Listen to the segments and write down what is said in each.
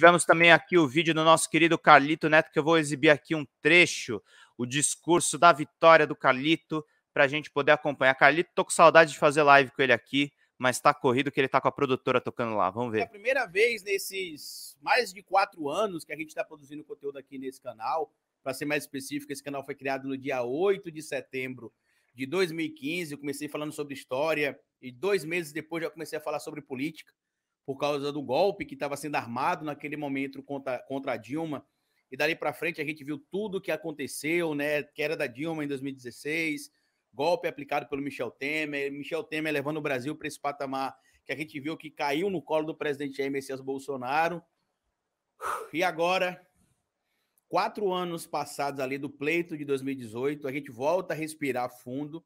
Tivemos também aqui o vídeo do nosso querido Carlito Neto, que eu vou exibir aqui um trecho, o discurso da vitória do Carlito, para a gente poder acompanhar. Carlito, tô com saudade de fazer live com ele aqui, mas está corrido que ele está com a produtora tocando lá. Vamos ver. É a primeira vez nesses mais de quatro anos que a gente está produzindo conteúdo aqui nesse canal. Para ser mais específico, esse canal foi criado no dia 8 de setembro de 2015. Eu comecei falando sobre história e dois meses depois já comecei a falar sobre política por causa do golpe que estava sendo armado naquele momento contra, contra a Dilma. E dali para frente a gente viu tudo o que aconteceu, né? Que era da Dilma em 2016, golpe aplicado pelo Michel Temer, Michel Temer levando o Brasil para esse patamar que a gente viu que caiu no colo do presidente Jair Messias Bolsonaro. E agora, quatro anos passados ali do pleito de 2018, a gente volta a respirar fundo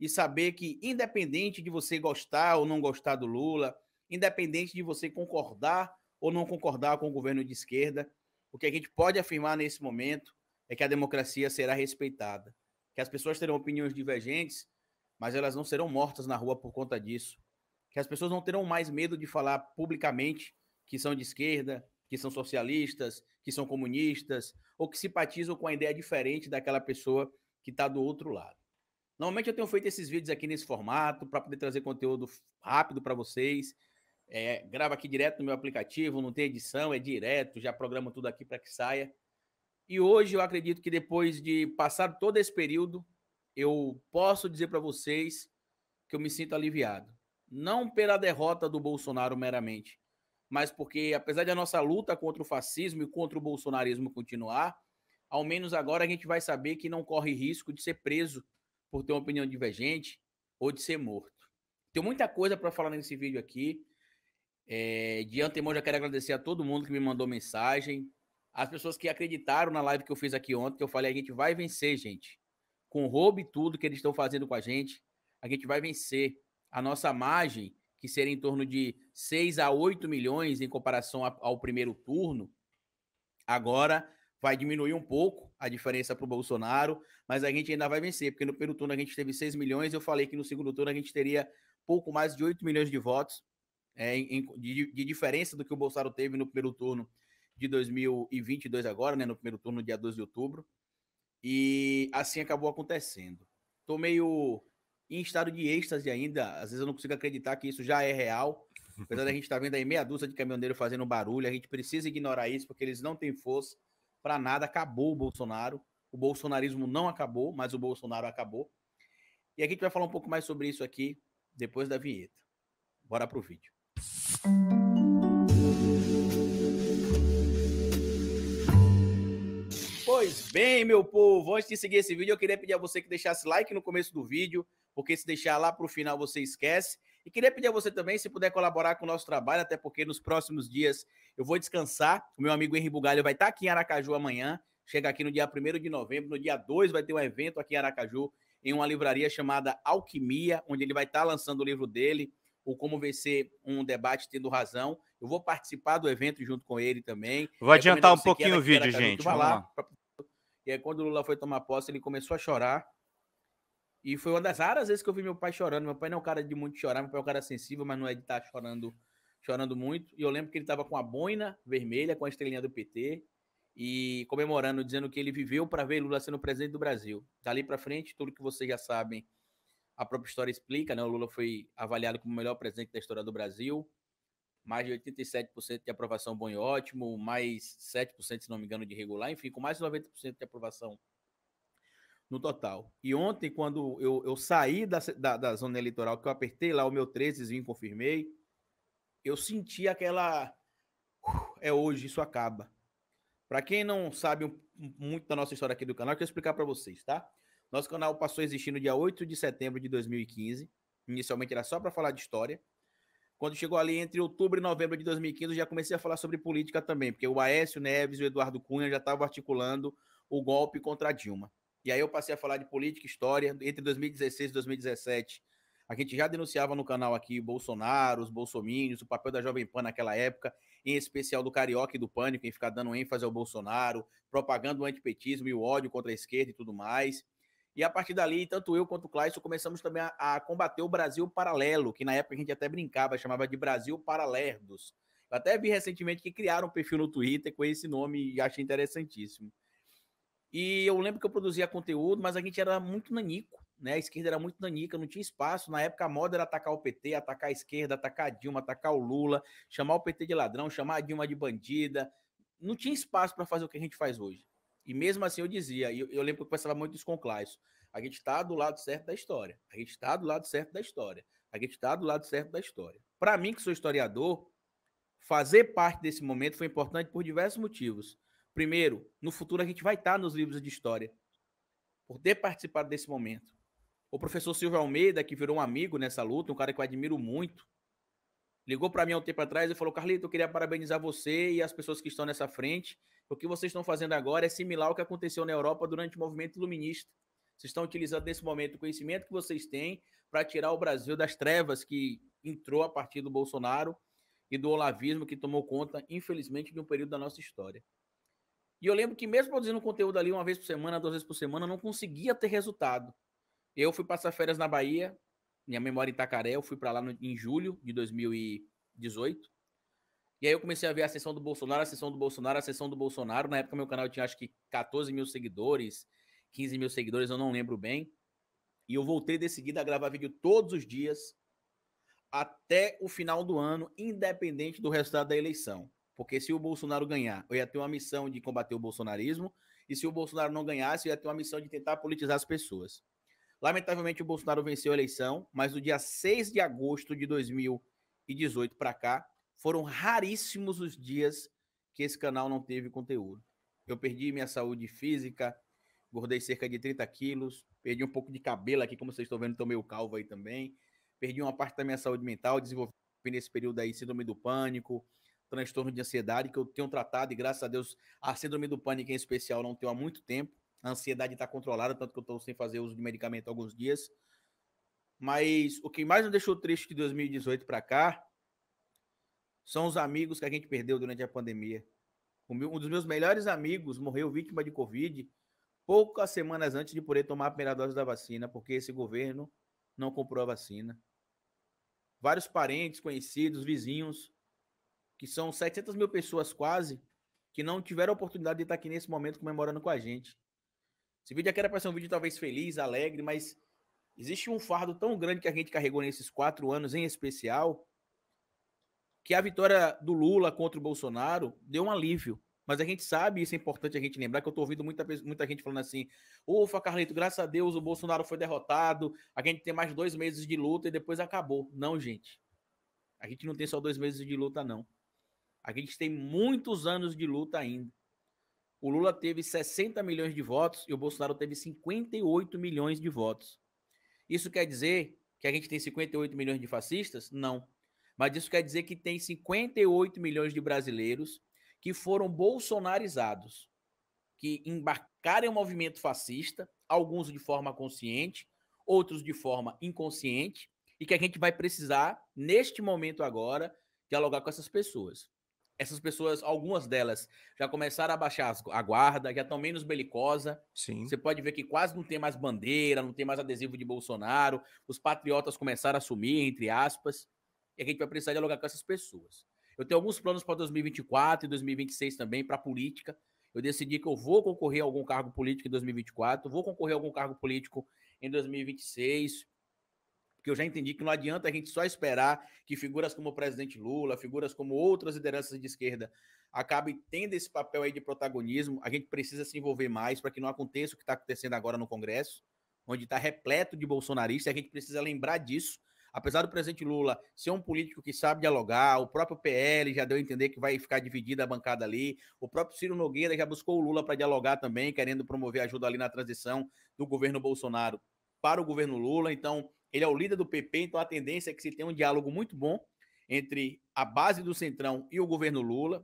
e saber que, independente de você gostar ou não gostar do Lula, independente de você concordar ou não concordar com o governo de esquerda, o que a gente pode afirmar nesse momento é que a democracia será respeitada, que as pessoas terão opiniões divergentes, mas elas não serão mortas na rua por conta disso, que as pessoas não terão mais medo de falar publicamente que são de esquerda, que são socialistas, que são comunistas, ou que simpatizam com a ideia diferente daquela pessoa que está do outro lado. Normalmente eu tenho feito esses vídeos aqui nesse formato para poder trazer conteúdo rápido para vocês, é, grava aqui direto no meu aplicativo, não tem edição, é direto, já programa tudo aqui para que saia. E hoje eu acredito que depois de passar todo esse período, eu posso dizer para vocês que eu me sinto aliviado. Não pela derrota do Bolsonaro meramente, mas porque, apesar da nossa luta contra o fascismo e contra o bolsonarismo continuar, ao menos agora a gente vai saber que não corre risco de ser preso por ter uma opinião divergente ou de ser morto. Tem muita coisa para falar nesse vídeo aqui. É, de antemão, já quero agradecer a todo mundo que me mandou mensagem, as pessoas que acreditaram na live que eu fiz aqui ontem, que eu falei, a gente vai vencer, gente. Com roubo e tudo que eles estão fazendo com a gente, a gente vai vencer. A nossa margem, que seria em torno de 6 a 8 milhões em comparação ao primeiro turno, agora vai diminuir um pouco a diferença para o Bolsonaro, mas a gente ainda vai vencer, porque no primeiro turno a gente teve 6 milhões, eu falei que no segundo turno a gente teria pouco mais de 8 milhões de votos, é, em, de, de, diferença do que o Bolsonaro teve no primeiro turno de 2022 agora, né, no primeiro turno, dia 12 de outubro, e assim acabou acontecendo. Tô meio em estado de êxtase ainda, às vezes eu não consigo acreditar que isso já é real, apesar da gente estar tá vendo aí meia dúzia de caminhoneiros fazendo barulho, a gente precisa ignorar isso, porque eles não têm força para nada, acabou o Bolsonaro, o bolsonarismo não acabou, mas o Bolsonaro acabou, e aqui a gente vai falar um pouco mais sobre isso aqui depois da vinheta. Bora pro vídeo. Pois bem, meu povo, antes de seguir esse vídeo, eu queria pedir a você que deixasse like no começo do vídeo, porque se deixar lá para o final você esquece. E queria pedir a você também, se puder colaborar com o nosso trabalho, até porque nos próximos dias eu vou descansar. O meu amigo Henri Bugalho vai estar tá aqui em Aracaju amanhã. Chega aqui no dia 1 de novembro. No dia 2 vai ter um evento aqui em Aracaju, em uma livraria chamada Alquimia, onde ele vai estar tá lançando o livro dele ou como vencer um debate tendo razão. Eu vou participar do evento junto com ele também. Vou adiantar um é pouquinho o vídeo, gente. lá. lá. E aí, quando o Lula foi tomar posse, ele começou a chorar. E foi uma das raras vezes que eu vi meu pai chorando. Meu pai não é um cara de muito chorar, meu pai é um cara sensível, mas não é de estar tá chorando, chorando muito. E eu lembro que ele estava com a boina vermelha, com a estrelinha do PT, e comemorando, dizendo que ele viveu para ver Lula sendo presidente do Brasil. Dali para frente, tudo que vocês já sabem a própria história explica, né? O Lula foi avaliado como o melhor presidente da história do Brasil, mais de 87% de aprovação bom e ótimo, mais 7%, se não me engano, de regular, enfim, com mais de 90% de aprovação no total. E ontem, quando eu, eu saí da, da, da, zona eleitoral, que eu apertei lá o meu 13 e confirmei, eu senti aquela. É hoje, isso acaba. Para quem não sabe muito da nossa história aqui do canal, eu quero explicar para vocês, tá? Nosso canal passou a existir no dia 8 de setembro de 2015. Inicialmente era só para falar de história. Quando chegou ali entre outubro e novembro de 2015, eu já comecei a falar sobre política também, porque o Aécio Neves e o Eduardo Cunha já estavam articulando o golpe contra Dilma. E aí eu passei a falar de política, história. Entre 2016 e 2017, a gente já denunciava no canal aqui Bolsonaro, os bolsomínios, o papel da Jovem Pan naquela época, em especial do Carioca e do Pânico, em ficar dando ênfase ao Bolsonaro, propagando o antipetismo e o ódio contra a esquerda e tudo mais. E a partir dali, tanto eu quanto o Clayson começamos também a, a, combater o Brasil paralelo, que na época a gente até brincava, chamava de Brasil Paralerdos. Eu até vi recentemente que criaram um perfil no Twitter com esse nome e achei interessantíssimo. E eu lembro que eu produzia conteúdo, mas a gente era muito nanico, né? A esquerda era muito nanica, não tinha espaço. Na época a moda era atacar o PT, atacar a esquerda, atacar a Dilma, atacar o Lula, chamar o PT de ladrão, chamar a Dilma de bandida. Não tinha espaço para fazer o que a gente faz hoje. E mesmo assim eu dizia, eu, eu lembro que eu pensava muito o Clássico. A gente está do lado certo da história. A gente está do lado certo da história. A gente está do lado certo da história. Para mim, que sou historiador, fazer parte desse momento foi importante por diversos motivos. Primeiro, no futuro a gente vai estar tá nos livros de história, por ter participado desse momento. O professor Silvio Almeida, que virou um amigo nessa luta, um cara que eu admiro muito, ligou para mim há um tempo atrás e falou: Carlito, eu queria parabenizar você e as pessoas que estão nessa frente o que vocês estão fazendo agora é similar ao que aconteceu na Europa durante o movimento iluminista. Vocês estão utilizando nesse momento o conhecimento que vocês têm para tirar o Brasil das trevas que entrou a partir do Bolsonaro e do olavismo que tomou conta, infelizmente, de um período da nossa história. E eu lembro que mesmo produzindo conteúdo ali uma vez por semana, duas vezes por semana, não conseguia ter resultado. Eu fui passar férias na Bahia, minha memória em Itacaré, eu fui para lá no, em julho de 2018. E aí eu comecei a ver a ascensão do Bolsonaro, a ascensão do Bolsonaro, a ascensão do Bolsonaro. Na época meu canal tinha acho que 14 mil seguidores, 15 mil seguidores, eu não lembro bem. E eu voltei decidido a gravar vídeo todos os dias até o final do ano, independente do resultado da eleição. Porque se o Bolsonaro ganhar, eu ia ter uma missão de combater o bolsonarismo, e se o Bolsonaro não ganhasse, eu ia ter uma missão de tentar politizar as pessoas. Lamentavelmente, o Bolsonaro venceu a eleição, mas do dia 6 de agosto de 2018 para cá, foram raríssimos os dias que esse canal não teve conteúdo. Eu perdi minha saúde física, gordei cerca de 30 quilos, perdi um pouco de cabelo aqui, como vocês estão vendo, estou meio calvo aí também. Perdi uma parte da minha saúde mental, desenvolvi nesse período aí síndrome do pânico, transtorno de ansiedade, que eu tenho tratado e graças a Deus a síndrome do pânico em especial não tenho há muito tempo. A ansiedade está controlada, tanto que eu estou sem fazer uso de medicamento há alguns dias. Mas o que mais me deixou triste de 2018 para cá são os amigos que a gente perdeu durante a pandemia. Um dos meus melhores amigos morreu vítima de Covid poucas semanas antes de poder tomar a primeira dose da vacina, porque esse governo não comprou a vacina. Vários parentes, conhecidos, vizinhos, que são 700 mil pessoas quase, que não tiveram a oportunidade de estar aqui nesse momento comemorando com a gente. Esse vídeo aqui era para ser um vídeo talvez feliz, alegre, mas existe um fardo tão grande que a gente carregou nesses quatro anos, em especial, que a vitória do Lula contra o Bolsonaro deu um alívio. Mas a gente sabe, isso é importante a gente lembrar, que eu estou ouvindo muita, muita gente falando assim: ufa, Carlito, graças a Deus o Bolsonaro foi derrotado, a gente tem mais dois meses de luta e depois acabou. Não, gente. A gente não tem só dois meses de luta, não. A gente tem muitos anos de luta ainda. O Lula teve 60 milhões de votos e o Bolsonaro teve 58 milhões de votos. Isso quer dizer que a gente tem 58 milhões de fascistas? Não. Mas isso quer dizer que tem 58 milhões de brasileiros que foram bolsonarizados, que embarcaram em um movimento fascista, alguns de forma consciente, outros de forma inconsciente, e que a gente vai precisar, neste momento agora, dialogar com essas pessoas. Essas pessoas, algumas delas, já começaram a baixar a guarda, já estão menos belicosa. Sim. Você pode ver que quase não tem mais bandeira, não tem mais adesivo de Bolsonaro. Os patriotas começaram a sumir, entre aspas. É e a gente vai precisar dialogar com essas pessoas. Eu tenho alguns planos para 2024 e 2026 também, para política. Eu decidi que eu vou concorrer a algum cargo político em 2024, vou concorrer a algum cargo político em 2026, porque eu já entendi que não adianta a gente só esperar que figuras como o presidente Lula, figuras como outras lideranças de esquerda acabem tendo esse papel aí de protagonismo. A gente precisa se envolver mais para que não aconteça o que está acontecendo agora no Congresso, onde está repleto de bolsonaristas, a gente precisa lembrar disso apesar do presidente Lula ser um político que sabe dialogar, o próprio PL já deu a entender que vai ficar dividida a bancada ali, o próprio Ciro Nogueira já buscou o Lula para dialogar também, querendo promover ajuda ali na transição do governo Bolsonaro para o governo Lula. Então, ele é o líder do PP, então a tendência é que se tenha um diálogo muito bom entre a base do Centrão e o governo Lula,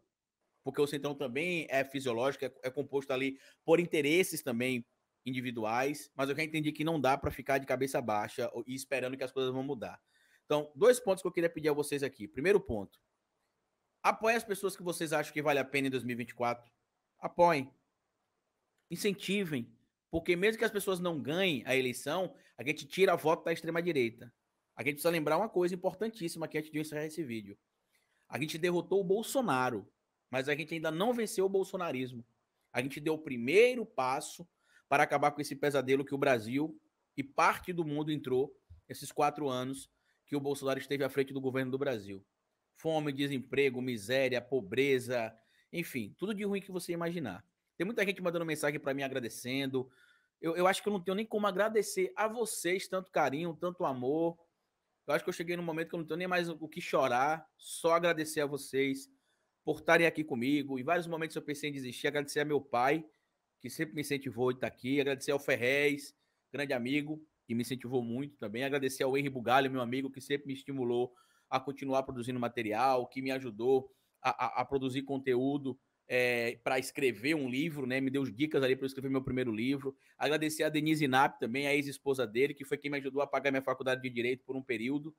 porque o Centrão também é fisiológico, é, é composto ali por interesses também individuais, mas eu já entendi que não dá para ficar de cabeça baixa e esperando que as coisas vão mudar. Então, dois pontos que eu queria pedir a vocês aqui. Primeiro ponto, apoie as pessoas que vocês acham que vale a pena em 2024. Apoiem. Incentivem. Porque mesmo que as pessoas não ganhem a eleição, a gente tira a voto da extrema-direita. A gente precisa lembrar uma coisa importantíssima aqui antes de deu encerrar esse vídeo. A gente derrotou o Bolsonaro, mas a gente ainda não venceu o bolsonarismo. A gente deu o primeiro passo para acabar com esse pesadelo que o Brasil e parte do mundo entrou esses quatro anos que o Bolsonaro esteve à frente do governo do Brasil. Fome, desemprego, miséria, pobreza, enfim, tudo de ruim que você imaginar. Tem muita gente mandando mensagem para mim agradecendo. Eu, eu acho que eu não tenho nem como agradecer a vocês tanto carinho, tanto amor. Eu acho que eu cheguei num momento que eu não tenho nem mais o que chorar, só agradecer a vocês por estarem aqui comigo. Em vários momentos eu pensei em desistir, agradecer a meu pai, que sempre me incentivou de estar aqui. Agradecer ao Ferrez, grande amigo, que me incentivou muito também. Agradecer ao Henry Bugalho, meu amigo, que sempre me estimulou a continuar produzindo material, que me ajudou a, a, a produzir conteúdo é, para escrever um livro, né? Me deu dicas ali para escrever meu primeiro livro. Agradecer a Denise Inap também, a ex-esposa dele, que foi quem me ajudou a pagar minha faculdade de Direito por um período.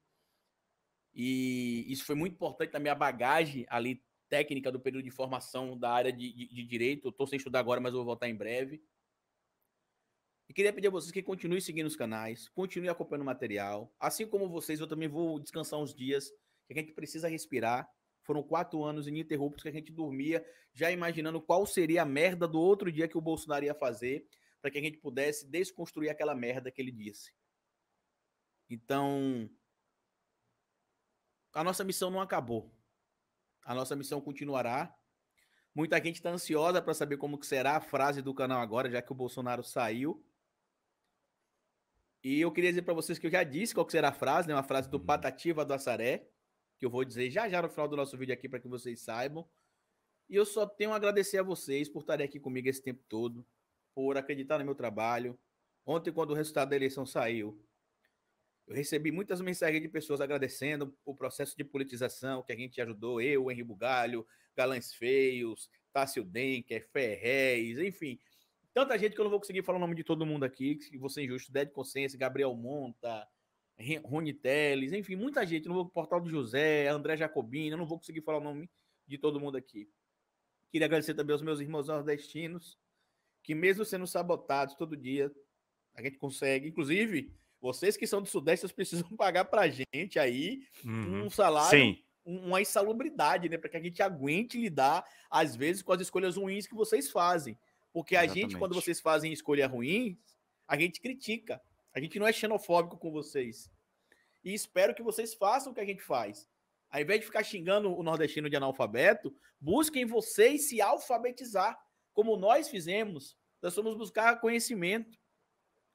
E isso foi muito importante na minha bagagem ali técnica do período de formação da área de, de, de direito. Estou sem estudar agora, mas vou voltar em breve. E queria pedir a vocês que continuem seguindo os canais, continuem acompanhando o material. Assim como vocês, eu também vou descansar uns dias, que a gente precisa respirar. Foram quatro anos ininterruptos que a gente dormia, já imaginando qual seria a merda do outro dia que o Bolsonaro ia fazer, para que a gente pudesse desconstruir aquela merda que ele disse. Então, a nossa missão não acabou. A nossa missão continuará. Muita gente está ansiosa para saber como que será a frase do canal agora, já que o Bolsonaro saiu. E eu queria dizer para vocês que eu já disse qual será a frase, né? Uma frase do uhum. Patativa do Assaré, que eu vou dizer já já no final do nosso vídeo aqui para que vocês saibam. E eu só tenho a agradecer a vocês por estarem aqui comigo esse tempo todo, por acreditar no meu trabalho. Ontem, quando o resultado da eleição saiu, eu recebi muitas mensagens de pessoas agradecendo o processo de politização que a gente ajudou, eu, Henri Bugalho, Galães Feios, Tássio Denker, Ferrez, enfim. Tanta gente que eu não vou conseguir falar o nome de todo mundo aqui, que você é injusto, Ded Consciência, Gabriel Monta, Rony Teles, enfim, muita gente. Não vou Portal do José, André Jacobino, eu não vou conseguir falar o nome de todo mundo aqui. Queria agradecer também aos meus irmãos nordestinos, que mesmo sendo sabotados todo dia, a gente consegue, inclusive vocês que são do Sudeste, vocês precisam pagar para a gente aí uhum. um salário, Sim. uma insalubridade, né? Para que a gente aguente lidar, às vezes, com as escolhas ruins que vocês fazem. Porque Exatamente. a gente, quando vocês fazem escolha ruim, a gente critica. A gente não é xenofóbico com vocês. E espero que vocês façam o que a gente faz. Ao invés de ficar xingando o nordestino de analfabeto, busquem vocês se alfabetizar, como nós fizemos. Nós fomos buscar conhecimento.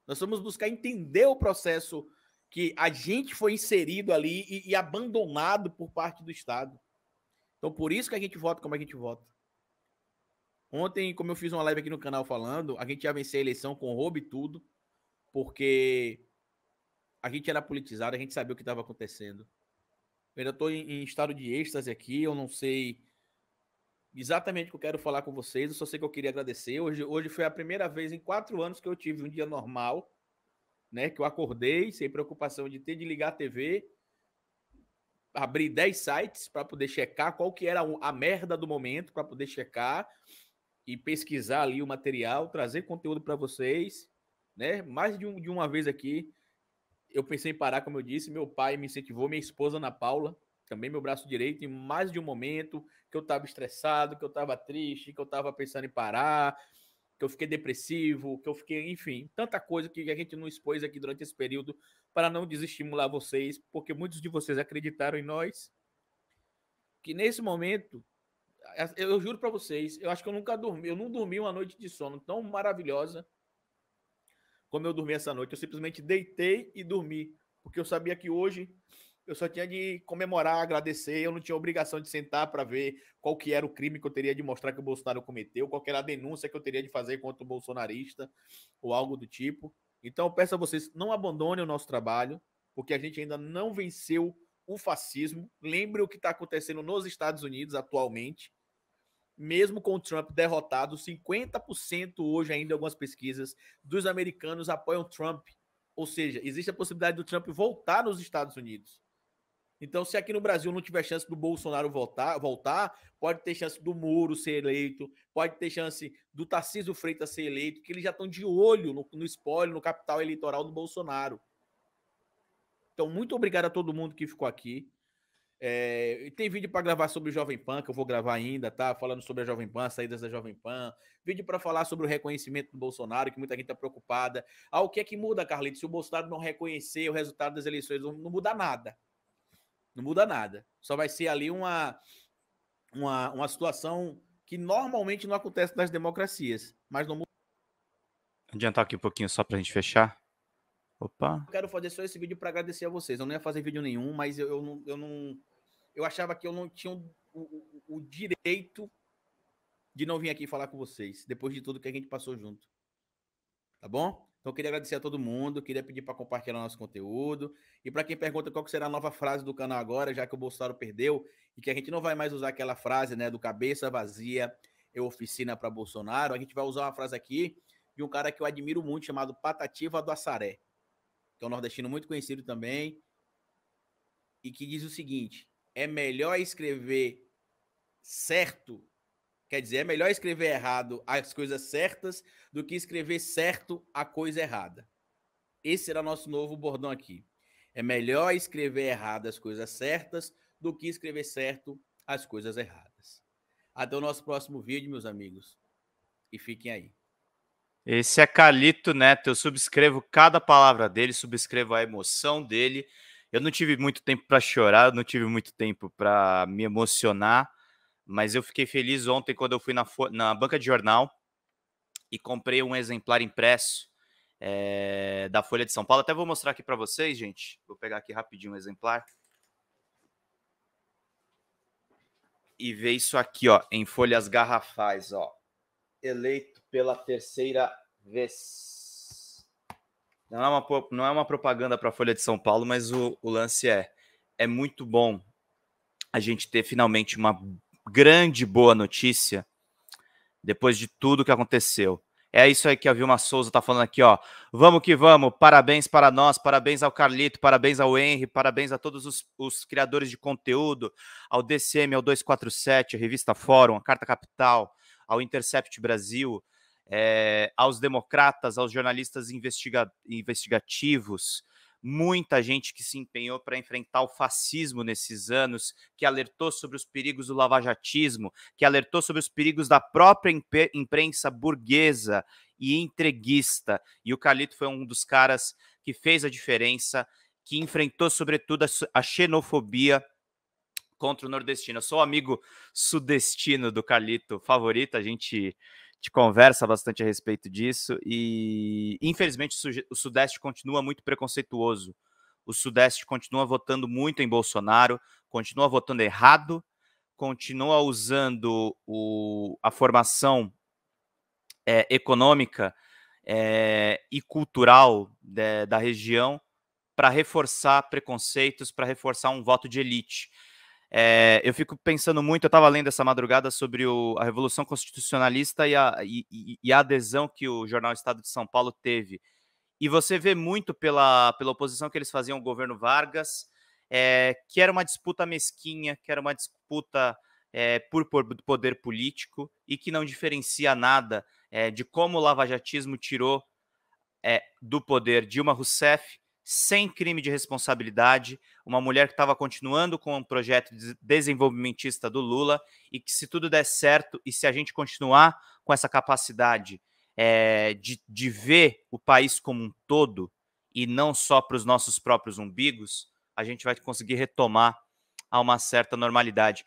Nós vamos buscar entender o processo que a gente foi inserido ali e, e abandonado por parte do Estado. Então, por isso que a gente vota como a gente vota. Ontem, como eu fiz uma live aqui no canal falando, a gente ia vencer a eleição com roubo e tudo, porque a gente era politizado, a gente sabia o que estava acontecendo. Eu ainda estou em, em, estado de êxtase aqui, eu não sei exatamente o que eu quero falar com vocês. Eu só sei que eu queria agradecer. Hoje, hoje foi a primeira vez em quatro anos que eu tive um dia normal, né? Que eu acordei sem preocupação de ter de ligar a TV, abri 10 sites para poder checar qual que era a merda do momento, para poder checar e pesquisar ali o material, trazer conteúdo para vocês, né? Mais de, um, de uma vez aqui, eu pensei em parar, como eu disse, meu pai me incentivou, minha esposa Ana Paula, também meu braço direito em mais de um momento que eu estava estressado, que eu estava triste, que eu estava pensando em parar, que eu fiquei depressivo, que eu fiquei, enfim, tanta coisa que a gente não expôs aqui durante esse período para não desestimular vocês, porque muitos de vocês acreditaram em nós. Que nesse momento, eu juro para vocês, eu acho que eu nunca dormi, eu não dormi uma noite de sono tão maravilhosa como eu dormi essa noite. Eu simplesmente deitei e dormi, porque eu sabia que hoje eu só tinha de comemorar, agradecer, eu não tinha obrigação de sentar para ver qual que era o crime que eu teria de mostrar que o Bolsonaro cometeu, qual que era a denúncia que eu teria de fazer contra o bolsonarista ou algo do tipo. Então eu peço a vocês, não abandonem o nosso trabalho, porque a gente ainda não venceu o fascismo. Lembre o que está acontecendo nos Estados Unidos atualmente. Mesmo com o Trump derrotado, 50% hoje ainda, algumas pesquisas, dos americanos apoiam Trump. Ou seja, existe a possibilidade do Trump voltar nos Estados Unidos. Então, se aqui no Brasil não tiver chance do Bolsonaro voltar, voltar, pode ter chance do Moro ser eleito, pode ter chance do Tarcísio Freitas ser eleito, que eles já estão de olho no, no spoiler, no capital eleitoral do Bolsonaro. Então, muito obrigado a todo mundo que ficou aqui. É, tem vídeo para gravar sobre o Jovem Pan, que eu vou gravar ainda, tá? Falando sobre a Jovem Pan, saídas da Jovem Pan. Vídeo para falar sobre o reconhecimento do Bolsonaro, que muita gente está preocupada. Ah, o que é que muda, Carlito? Se o Bolsonaro não reconhecer o resultado das eleições, não muda nada. Não muda nada. Só vai ser ali uma, uma, uma situação que normalmente não acontece nas democracias, mas não muda. Adiantar aqui um pouquinho só para a gente fechar. Opa. Eu quero fazer só esse vídeo para agradecer a vocês. Eu não ia fazer vídeo nenhum, mas eu, eu, não, eu não. Eu achava que eu não tinha o, o, o direito de não vir aqui falar com vocês, depois de tudo que a gente passou junto. Tá bom? Então, queria agradecer a todo mundo, queria pedir para compartilhar nosso conteúdo. E para quem pergunta qual será a nova frase do canal agora, já que o Bolsonaro perdeu e que a gente não vai mais usar aquela frase, né, do cabeça vazia Eu é oficina para Bolsonaro, a gente vai usar uma frase aqui de um cara que eu admiro muito, chamado Patativa do Assaré, que é um nordestino muito conhecido também, e que diz o seguinte: é melhor escrever certo Quer dizer, é melhor escrever errado as coisas certas do que escrever certo a coisa errada. Esse era nosso novo bordão aqui. É melhor escrever errado as coisas certas do que escrever certo as coisas erradas. Até o nosso próximo vídeo, meus amigos. E fiquem aí. Esse é Calito Neto. Eu subscrevo cada palavra dele, subscrevo a emoção dele. Eu não tive muito tempo para chorar, eu não tive muito tempo para me emocionar mas eu fiquei feliz ontem quando eu fui na, na banca de jornal e comprei um exemplar impresso é, da Folha de São Paulo. Até vou mostrar aqui para vocês, gente. Vou pegar aqui rapidinho um exemplar. E ver isso aqui, ó, em folhas garrafais, ó. Eleito pela terceira vez. Não é uma, não é uma propaganda para a Folha de São Paulo, mas o, o lance é: é muito bom a gente ter finalmente uma grande boa notícia depois de tudo que aconteceu. É isso aí que a Vilma Souza tá falando aqui, ó. Vamos que vamos, parabéns para nós, parabéns ao Carlito, parabéns ao Henry, parabéns a todos os, os criadores de conteúdo, ao DCM, ao 247, a Revista Fórum, a Carta Capital, ao Intercept Brasil, é, aos democratas, aos jornalistas investiga investigativos, muita gente que se empenhou para enfrentar o fascismo nesses anos, que alertou sobre os perigos do lavajatismo, que alertou sobre os perigos da própria imprensa burguesa e entreguista. E o Calito foi um dos caras que fez a diferença, que enfrentou, sobretudo, a xenofobia contra o nordestino. Eu sou amigo sudestino do Calito, favorito, a gente gente conversa bastante a respeito disso e infelizmente o Sudeste continua muito preconceituoso. O Sudeste continua votando muito em Bolsonaro, continua votando errado, continua usando o, a formação é, econômica é, e cultural de, da região para reforçar preconceitos, para reforçar um voto de elite. É, eu fico pensando muito, eu estava lendo essa madrugada sobre o, a Revolução Constitucionalista e a, e, e a, adesão que o jornal Estado de São Paulo teve. E você vê muito pela, pela oposição que eles faziam ao governo Vargas, é, que era uma disputa mesquinha, que era uma disputa é, por, por, poder político e que não diferencia nada de como o lavajatismo tirou do poder Dilma Rousseff sem crime de responsabilidade, uma mulher que estava continuando com o um projeto desenvolvimentista do Lula e que, se tudo der certo e se a gente continuar com essa capacidade é, de, de ver o país como um todo e não só para os nossos próprios umbigos, a gente vai conseguir retomar a uma certa normalidade.